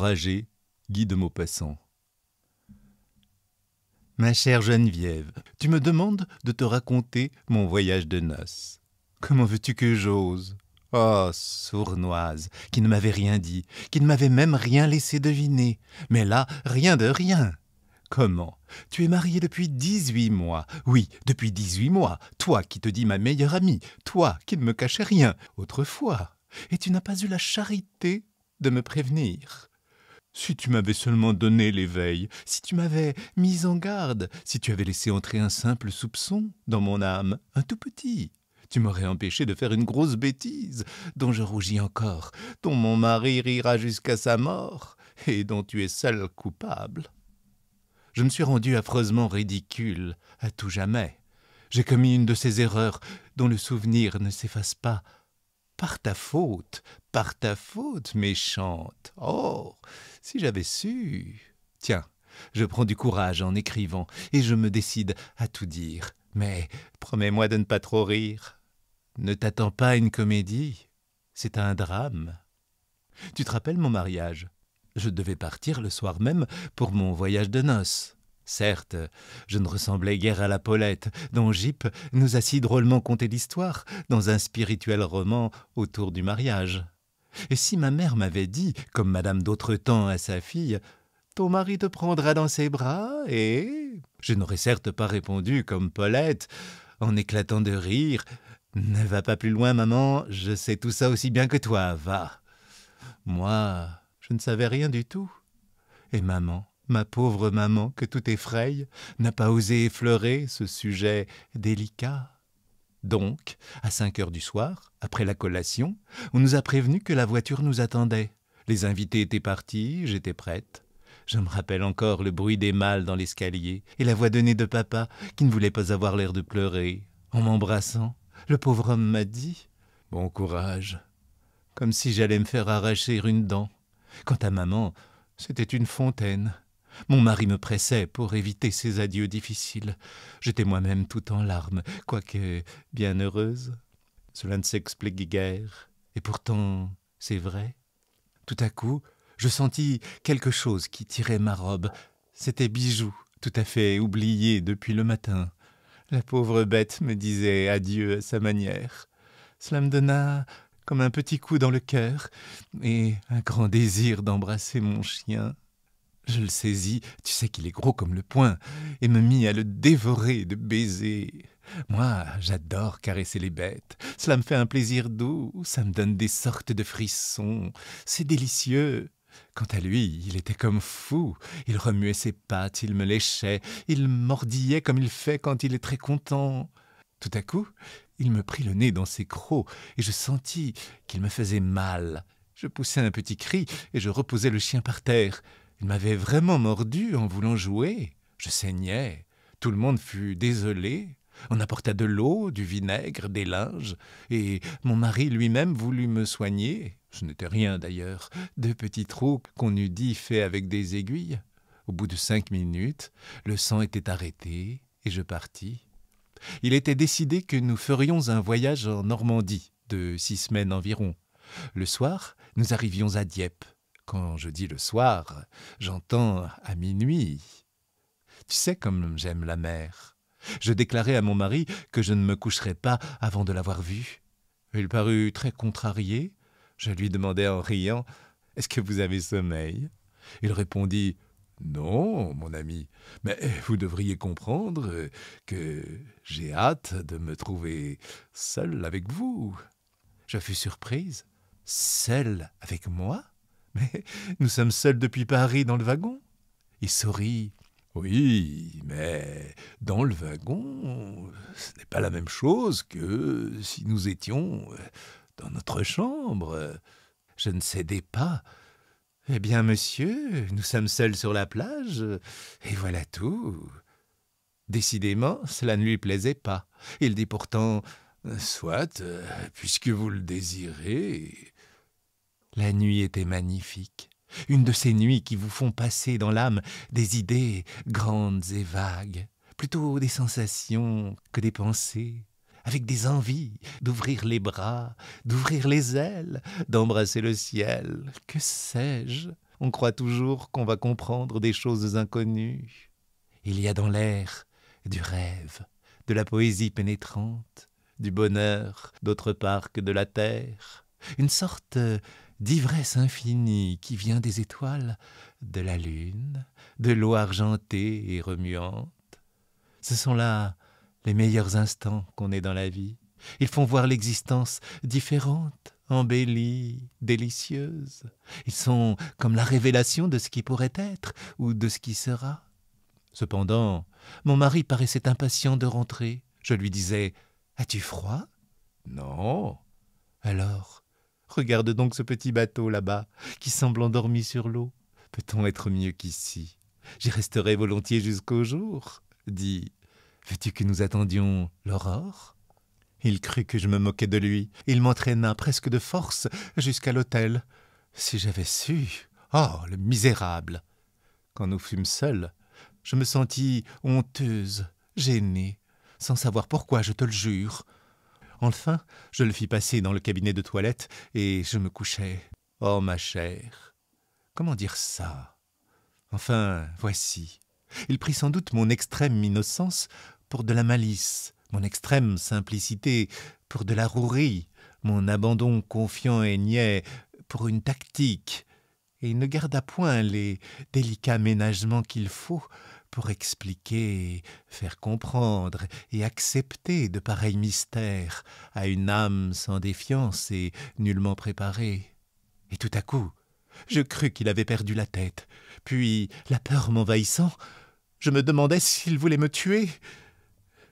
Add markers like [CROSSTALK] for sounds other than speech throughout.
Enragé, Guy de Maupassant. Ma chère Geneviève, tu me demandes de te raconter mon voyage de noces. Comment veux-tu que j'ose Oh, sournoise, qui ne m'avait rien dit, qui ne m'avait même rien laissé deviner. Mais là, rien de rien. Comment Tu es mariée depuis dix-huit mois. Oui, depuis dix-huit mois. Toi qui te dis ma meilleure amie, toi qui ne me cachais rien autrefois. Et tu n'as pas eu la charité de me prévenir. Si tu m'avais seulement donné l'éveil, si tu m'avais mis en garde, si tu avais laissé entrer un simple soupçon dans mon âme, un tout petit, tu m'aurais empêché de faire une grosse bêtise, dont je rougis encore, dont mon mari rira jusqu'à sa mort, et dont tu es seul coupable. Je me suis rendu affreusement ridicule, à tout jamais. J'ai commis une de ces erreurs dont le souvenir ne s'efface pas. Par ta faute, par ta faute, méchante. Oh si j'avais su. Tiens, je prends du courage en écrivant, et je me décide à tout dire. Mais promets-moi de ne pas trop rire. Ne t'attends pas à une comédie. C'est un drame. Tu te rappelles mon mariage Je devais partir le soir même pour mon voyage de noces. Certes, je ne ressemblais guère à la Paulette, dont Gyp nous a si drôlement conté l'histoire dans un spirituel roman autour du mariage. Et si ma mère m'avait dit, comme madame d'autre temps à sa fille, ton mari te prendra dans ses bras et. Je n'aurais certes pas répondu comme Paulette, en éclatant de rire. Ne va pas plus loin, maman, je sais tout ça aussi bien que toi, va. Moi, je ne savais rien du tout. Et maman, ma pauvre maman, que tout effraye, n'a pas osé effleurer ce sujet délicat. Donc, à cinq heures du soir, après la collation, on nous a prévenu que la voiture nous attendait. Les invités étaient partis, j'étais prête. Je me rappelle encore le bruit des mâles dans l'escalier et la voix donnée de papa qui ne voulait pas avoir l'air de pleurer. En m'embrassant, le pauvre homme m'a dit Bon courage, comme si j'allais me faire arracher une dent. Quant à maman, c'était une fontaine. Mon mari me pressait pour éviter ces adieux difficiles. J'étais moi-même tout en larmes, quoique bien heureuse. Cela ne s'explique guère, et pourtant c'est vrai. Tout à coup, je sentis quelque chose qui tirait ma robe. C'était Bijou, tout à fait oublié depuis le matin. La pauvre bête me disait adieu à sa manière. Cela me donna comme un petit coup dans le cœur et un grand désir d'embrasser mon chien. Je le saisis, tu sais qu'il est gros comme le poing, et me mis à le dévorer de baisers. Moi, j'adore caresser les bêtes. Cela me fait un plaisir doux, ça me donne des sortes de frissons. C'est délicieux. Quant à lui, il était comme fou. Il remuait ses pattes, il me léchait, il mordillait comme il fait quand il est très content. Tout à coup, il me prit le nez dans ses crocs et je sentis qu'il me faisait mal. Je poussai un petit cri et je reposai le chien par terre. Il m'avait vraiment mordu en voulant jouer. Je saignais. Tout le monde fut désolé. On apporta de l'eau, du vinaigre, des linges, et mon mari lui-même voulut me soigner. Je n'étais rien d'ailleurs, deux petits trous qu'on eût dit faits avec des aiguilles. Au bout de cinq minutes, le sang était arrêté et je partis. Il était décidé que nous ferions un voyage en Normandie de six semaines environ. Le soir, nous arrivions à Dieppe. Quand je dis le soir, j'entends à minuit. Tu sais comme j'aime la mer. Je déclarai à mon mari que je ne me coucherais pas avant de l'avoir vue. Il parut très contrarié. Je lui demandai en riant Est-ce que vous avez sommeil Il répondit Non, mon ami, mais vous devriez comprendre que j'ai hâte de me trouver seul avec vous. Je fus surprise. Seul avec moi [LAUGHS] Mais nous sommes seuls depuis Paris dans le wagon. Il sourit. Oui, mais dans le wagon, ce n'est pas la même chose que si nous étions euh, dans notre chambre. Je ne cédais pas. Eh bien, monsieur, nous sommes seuls sur la plage, et voilà tout. Décidément, cela ne lui plaisait pas. Il dit pourtant Soit, euh, puisque vous le désirez. La nuit était magnifique, une de ces nuits qui vous font passer dans l'âme des idées grandes et vagues, plutôt des sensations que des pensées, avec des envies d'ouvrir les bras, d'ouvrir les ailes, d'embrasser le ciel, que sais-je On croit toujours qu'on va comprendre des choses inconnues. Il y a dans l'air du rêve, de la poésie pénétrante, du bonheur, d'autre part que de la terre, une sorte d'ivresse infinie qui vient des étoiles, de la lune, de l'eau argentée et remuante. Ce sont là les meilleurs instants qu'on ait dans la vie. Ils font voir l'existence différente, embellie, délicieuse. Ils sont comme la révélation de ce qui pourrait être ou de ce qui sera. Cependant, mon mari paraissait impatient de rentrer. Je lui disais As-tu froid Non. Alors, Regarde donc ce petit bateau là-bas, qui semble endormi sur l'eau. Peut-on être mieux qu'ici J'y resterai volontiers jusqu'au jour. Dis, veux-tu que nous attendions l'aurore Il crut que je me moquais de lui. Il m'entraîna presque de force jusqu'à l'hôtel. Si j'avais su Oh, le misérable Quand nous fûmes seuls, je me sentis honteuse, gênée, sans savoir pourquoi, je te le jure. Enfin, je le fis passer dans le cabinet de toilette et je me couchai. Oh, ma chère Comment dire ça Enfin, voici. Il prit sans doute mon extrême innocence pour de la malice, mon extrême simplicité pour de la rouerie, mon abandon confiant et niais pour une tactique, et il ne garda point les délicats ménagements qu'il faut pour expliquer, faire comprendre et accepter de pareils mystères à une âme sans défiance et nullement préparée. Et tout à coup, je crus qu'il avait perdu la tête, puis, la peur m'envahissant, je me demandais s'il voulait me tuer.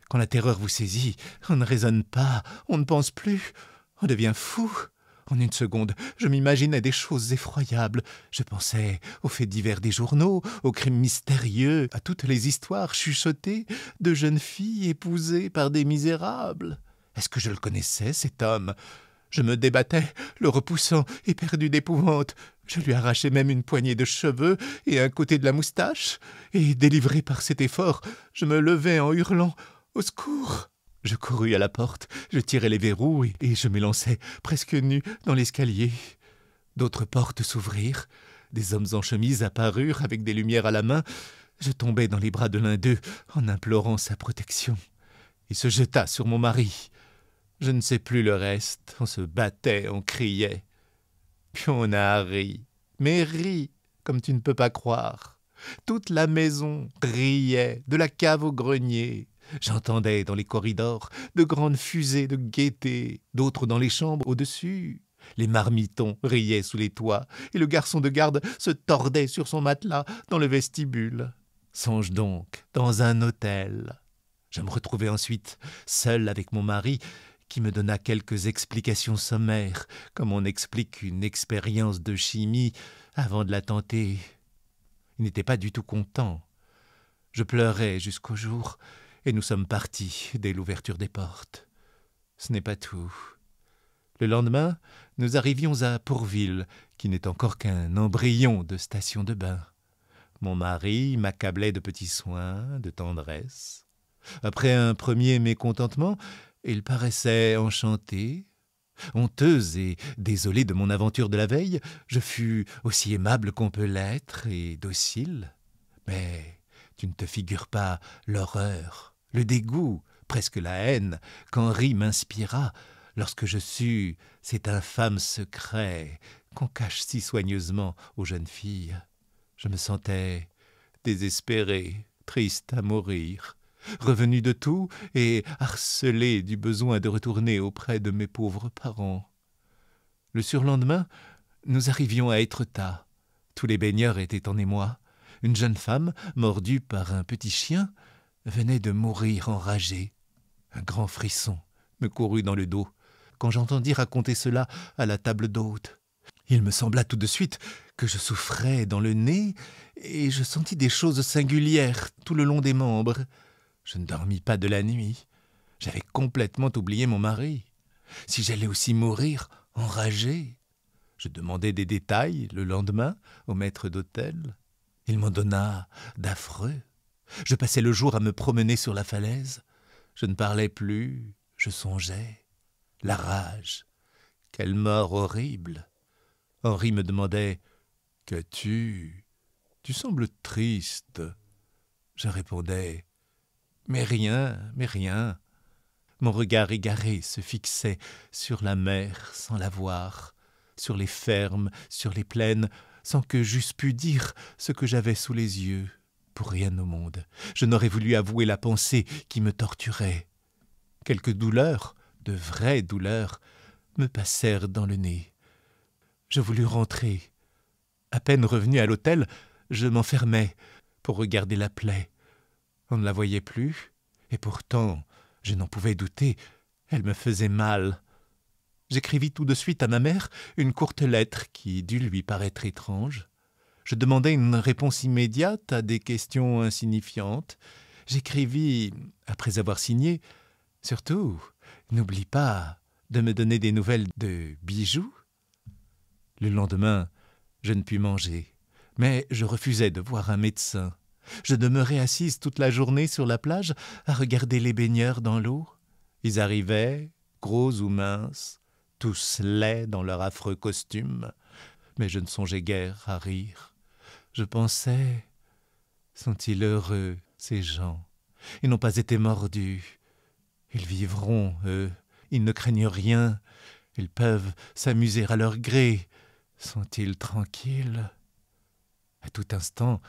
Quand la terreur vous saisit, on ne raisonne pas, on ne pense plus, on devient fou. En une seconde, je m'imaginais des choses effroyables. Je pensais aux faits divers des journaux, aux crimes mystérieux, à toutes les histoires chuchotées de jeunes filles épousées par des misérables. Est-ce que je le connaissais, cet homme Je me débattais, le repoussant, éperdu d'épouvante. Je lui arrachais même une poignée de cheveux et un côté de la moustache, et, délivré par cet effort, je me levais en hurlant Au secours je courus à la porte, je tirai les verrous et, je m'élançai, presque nu, dans l'escalier. D'autres portes s'ouvrirent, des hommes en chemise apparurent avec des lumières à la main. Je tombai dans les bras de l'un d'eux en implorant sa protection. Il se jeta sur mon mari. Je ne sais plus le reste. On se battait, on criait. Puis on a ri, mais ri comme tu ne peux pas croire. Toute la maison riait, de la cave au grenier. J'entendais dans les corridors de grandes fusées de gaieté, d'autres dans les chambres au-dessus. Les marmitons riaient sous les toits, et le garçon de garde se tordait sur son matelas dans le vestibule. Songe donc, dans un hôtel. Je me retrouvai ensuite seul avec mon mari, qui me donna quelques explications sommaires, comme on explique une expérience de chimie avant de la tenter. Il n'était pas du tout content. Je pleurais jusqu'au jour et nous sommes partis dès l'ouverture des portes. Ce n'est pas tout. Le lendemain, nous arrivions à Pourville, qui n'est encore qu'un embryon de station de bain. Mon mari m'accablait de petits soins, de tendresse. Après un premier mécontentement, il paraissait enchanté. Honteuse et désolée de mon aventure de la veille, je fus aussi aimable qu'on peut l'être et docile. Mais tu ne te figures pas l'horreur le dégoût, presque la haine, qu'Henri m'inspira lorsque je sus cet infâme secret qu'on cache si soigneusement aux jeunes filles. Je me sentais désespéré, triste à mourir, revenu de tout et harcelé du besoin de retourner auprès de mes pauvres parents. Le surlendemain, nous arrivions à Étretat. Tous les baigneurs étaient en émoi. Une jeune femme, mordue par un petit chien, venait de mourir enragé. Un grand frisson me courut dans le dos quand j'entendis raconter cela à la table d'hôte. Il me sembla tout de suite que je souffrais dans le nez et je sentis des choses singulières tout le long des membres. Je ne dormis pas de la nuit. J'avais complètement oublié mon mari. Si j'allais aussi mourir, enragé. Je demandai des détails le lendemain au maître d'hôtel. Il m'en donna d'affreux. Je passais le jour à me promener sur la falaise. Je ne parlais plus, je songeais. La rage. Quelle mort horrible. Henri me demandait Qu'as-tu Tu sembles triste. Je répondais Mais rien, mais rien. Mon regard égaré se fixait sur la mer sans la voir, sur les fermes, sur les plaines, sans que j'eusse pu dire ce que j'avais sous les yeux pour rien au monde. Je n'aurais voulu avouer la pensée qui me torturait. Quelques douleurs, de vraies douleurs, me passèrent dans le nez. Je voulus rentrer. À peine revenu à l'hôtel, je m'enfermai pour regarder la plaie. On ne la voyait plus, et pourtant, je n'en pouvais douter, elle me faisait mal. J'écrivis tout de suite à ma mère une courte lettre qui dut lui paraître étrange. Je demandais une réponse immédiate à des questions insignifiantes. J'écrivis, après avoir signé, Surtout, n'oublie pas de me donner des nouvelles de bijoux. Le lendemain, je ne pus manger, mais je refusais de voir un médecin. Je demeurais assise toute la journée sur la plage à regarder les baigneurs dans l'eau. Ils arrivaient, gros ou minces, tous laids dans leur affreux costume, mais je ne songeais guère à rire. Je pensais, sont-ils heureux, ces gens Ils n'ont pas été mordus. Ils vivront, eux. Ils ne craignent rien. Ils peuvent s'amuser à leur gré. Sont-ils tranquilles À tout instant,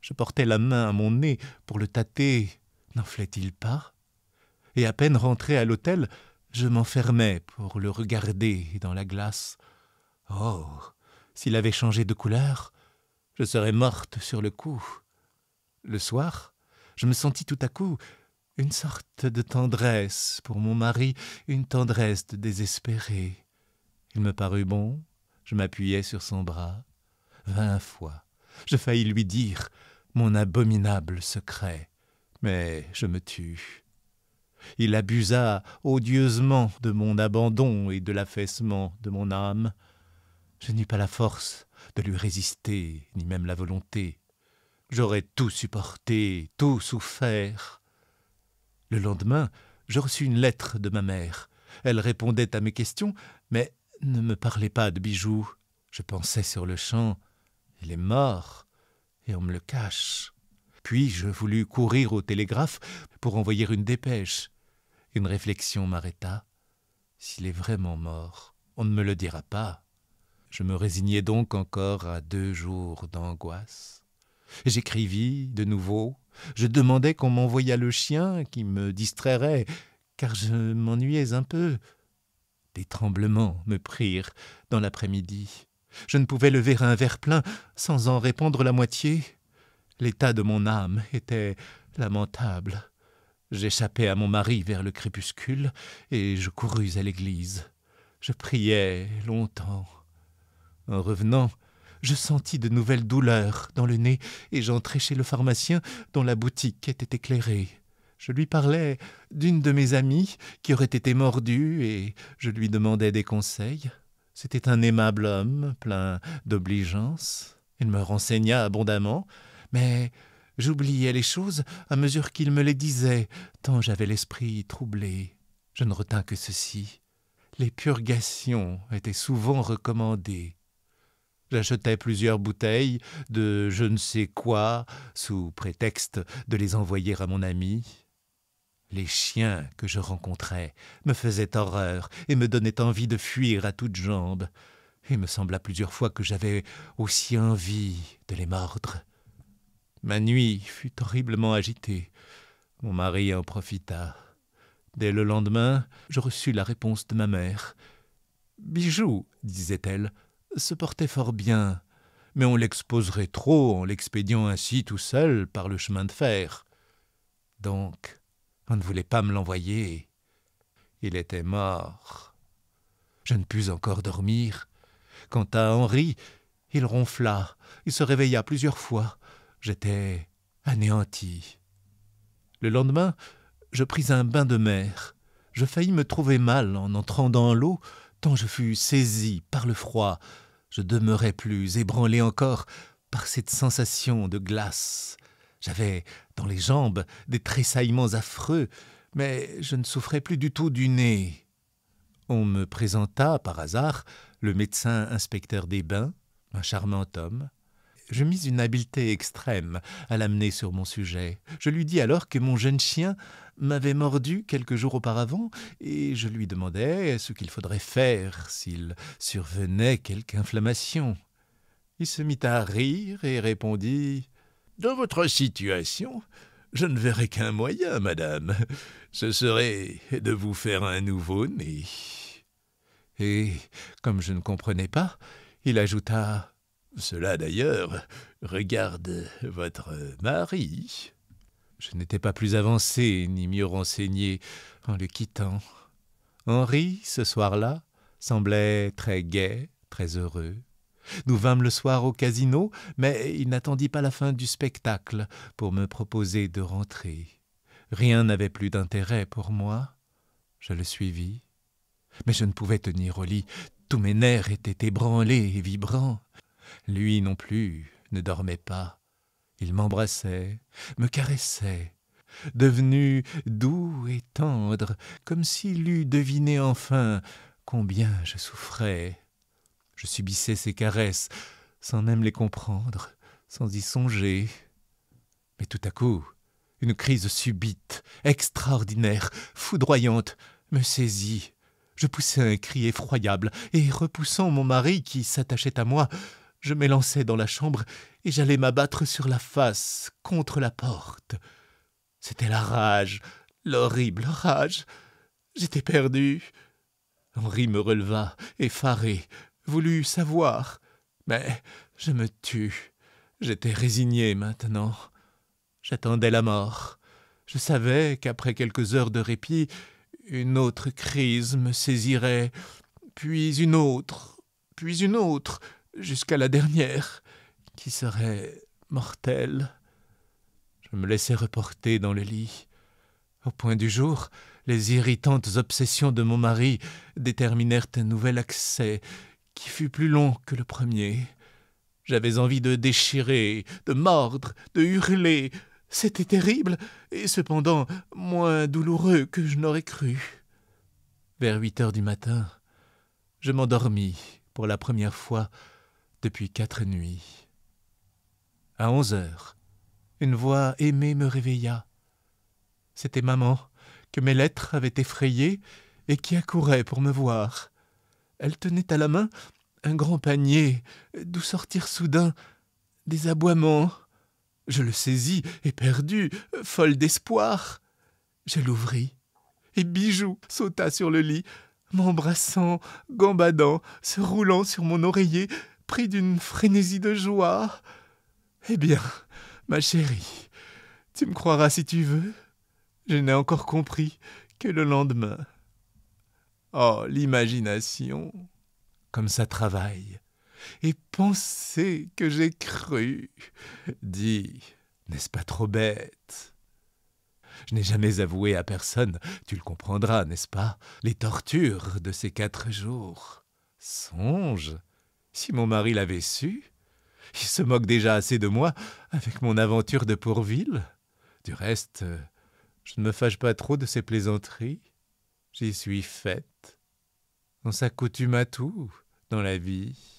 je portais la main à mon nez pour le tâter. N'enflait-il pas Et à peine rentré à l'hôtel, je m'enfermais pour le regarder dans la glace. Oh s'il avait changé de couleur, je serais morte sur le coup. Le soir, je me sentis tout à coup une sorte de tendresse pour mon mari, une tendresse de désespéré. Il me parut bon, je m'appuyai sur son bras. Vingt fois, je faillis lui dire mon abominable secret, mais je me tus. Il abusa odieusement de mon abandon et de l'affaissement de mon âme. Je n'eus pas la force de lui résister, ni même la volonté. J'aurais tout supporté, tout souffert. Le lendemain, je reçus une lettre de ma mère. Elle répondait à mes questions, mais ne me parlait pas de bijoux. Je pensais sur le champ, il est mort, et on me le cache. Puis je voulus courir au télégraphe pour envoyer une dépêche. Une réflexion m'arrêta. S'il est vraiment mort, on ne me le dira pas. Je me résignai donc encore à deux jours d'angoisse. J'écrivis de nouveau, je demandais qu'on m'envoyât le chien qui me distrairait, car je m'ennuyais un peu. Des tremblements me prirent dans l'après-midi. Je ne pouvais lever un verre plein sans en répandre la moitié. L'état de mon âme était lamentable. J'échappai à mon mari vers le crépuscule et je courus à l'église. Je priais longtemps. En revenant, je sentis de nouvelles douleurs dans le nez et j'entrai chez le pharmacien dont la boutique était éclairée. Je lui parlais d'une de mes amies qui aurait été mordue et je lui demandais des conseils. C'était un aimable homme, plein d'obligeance. Il me renseigna abondamment, mais j'oubliais les choses à mesure qu'il me les disait, tant j'avais l'esprit troublé. Je ne retins que ceci. Les purgations étaient souvent recommandées. J'achetais plusieurs bouteilles de je ne sais quoi, sous prétexte de les envoyer à mon ami. Les chiens que je rencontrais me faisaient horreur et me donnaient envie de fuir à toutes jambes. Il me sembla plusieurs fois que j'avais aussi envie de les mordre. Ma nuit fut horriblement agitée. Mon mari en profita. Dès le lendemain, je reçus la réponse de ma mère. Bijou, disait-elle, se portait fort bien, mais on l'exposerait trop en l'expédiant ainsi tout seul par le chemin de fer. Donc, on ne voulait pas me l'envoyer. Il était mort. Je ne pus encore dormir. Quant à Henri, il ronfla, il se réveilla plusieurs fois. J'étais anéanti. Le lendemain, je pris un bain de mer. Je faillis me trouver mal en entrant dans l'eau, tant je fus saisi par le froid, je demeurais plus ébranlé encore par cette sensation de glace. J'avais dans les jambes des tressaillements affreux, mais je ne souffrais plus du tout du nez. On me présenta par hasard le médecin inspecteur des bains, un charmant homme, je mis une habileté extrême à l'amener sur mon sujet. Je lui dis alors que mon jeune chien m'avait mordu quelques jours auparavant, et je lui demandais ce qu'il faudrait faire s'il survenait quelque inflammation. Il se mit à rire et répondit Dans votre situation, je ne verrai qu'un moyen, madame. Ce serait de vous faire un nouveau nez. Et, comme je ne comprenais pas, il ajouta cela d'ailleurs regarde votre mari. Je n'étais pas plus avancé ni mieux renseigné en le quittant. Henri, ce soir-là, semblait très gai, très heureux. Nous vîmes le soir au casino, mais il n'attendit pas la fin du spectacle pour me proposer de rentrer. Rien n'avait plus d'intérêt pour moi. Je le suivis. Mais je ne pouvais tenir au lit. Tous mes nerfs étaient ébranlés et vibrants. Lui non plus ne dormait pas. Il m'embrassait, me caressait, devenu doux et tendre, comme s'il eût deviné enfin combien je souffrais. Je subissais ses caresses, sans même les comprendre, sans y songer. Mais tout à coup, une crise subite, extraordinaire, foudroyante, me saisit. Je poussai un cri effroyable, et repoussant mon mari qui s'attachait à moi, je m'élançai dans la chambre et j'allais m'abattre sur la face contre la porte. C'était la rage, l'horrible rage. J'étais perdu. Henri me releva, effaré, voulut savoir. Mais je me tus. J'étais résigné maintenant. J'attendais la mort. Je savais qu'après quelques heures de répit, une autre crise me saisirait, puis une autre, puis une autre jusqu'à la dernière, qui serait mortelle. Je me laissai reporter dans le lit. Au point du jour, les irritantes obsessions de mon mari déterminèrent un nouvel accès qui fut plus long que le premier. J'avais envie de déchirer, de mordre, de hurler. C'était terrible, et cependant moins douloureux que je n'aurais cru. Vers huit heures du matin, je m'endormis pour la première fois depuis quatre nuits. À onze heures, une voix aimée me réveilla. C'était maman, que mes lettres avaient effrayée et qui accourait pour me voir. Elle tenait à la main un grand panier, d'où sortirent soudain des aboiements. Je le saisis, éperdu, folle d'espoir. Je l'ouvris, et Bijou sauta sur le lit, m'embrassant, gambadant, se roulant sur mon oreiller, pris d'une frénésie de joie. Eh bien, ma chérie, tu me croiras si tu veux. Je n'ai encore compris que le lendemain. Oh, l'imagination Comme ça travaille Et penser que j'ai cru Dis, n'est-ce pas trop bête Je n'ai jamais avoué à personne, tu le comprendras, n'est-ce pas, les tortures de ces quatre jours. Songe si mon mari l'avait su, il se moque déjà assez de moi avec mon aventure de Pourville. Du reste, euh, je ne me fâche pas trop de ses plaisanteries. J'y suis faite. On s'accoutume à tout dans la vie.